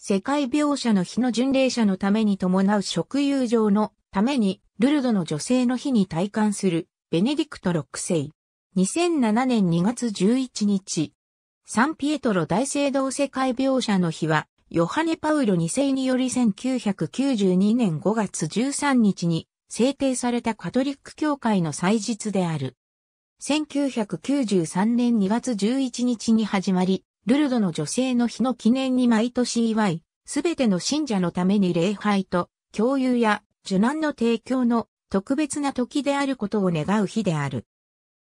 世界描写の日の巡礼者のために伴う職友上のために、ルルドの女性の日に体感する、ベネディクト6世。2007年2月11日、サンピエトロ大聖堂世界描写の日は、ヨハネ・パウロ2世により1992年5月13日に制定されたカトリック教会の祭日である。1993年2月11日に始まり、ルルドの女性の日の記念に毎年祝い、すべての信者のために礼拝と、共有や受難の提供の特別な時であることを願う日である。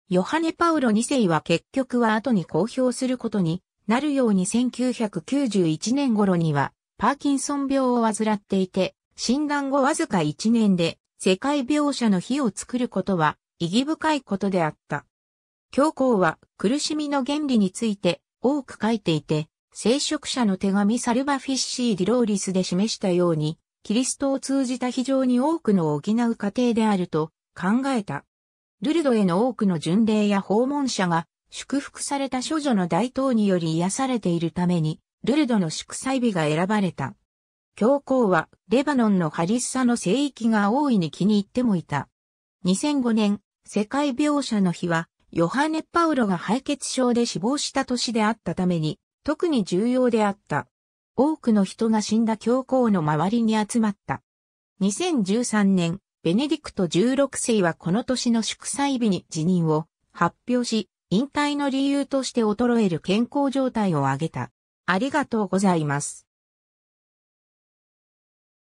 ヨハネ・パウロ2世は結局は後に公表することになるように1991年頃にはパーキンソン病を患っていて、診断後わずか1年で世界描写の日を作ることは意義深いことであった。教皇は苦しみの原理について多く書いていて、聖職者の手紙サルバフィッシー・ディローリスで示したように、キリストを通じた非常に多くのを補う過程であると考えた。ルルドへの多くの巡礼や訪問者が祝福された処女の大統により癒されているために、ルルドの祝祭日が選ばれた。教皇は、レバノンのハリッサの聖域が大いに気に入ってもいた。2005年、世界描写の日は、ヨハネ・パウロが敗血症で死亡した年であったために、特に重要であった。多くの人が死んだ教皇の周りに集まった。2013年、ベネディクト16世はこの年の祝祭日に辞任を発表し、引退の理由として衰える健康状態を挙げた。ありがとうございます。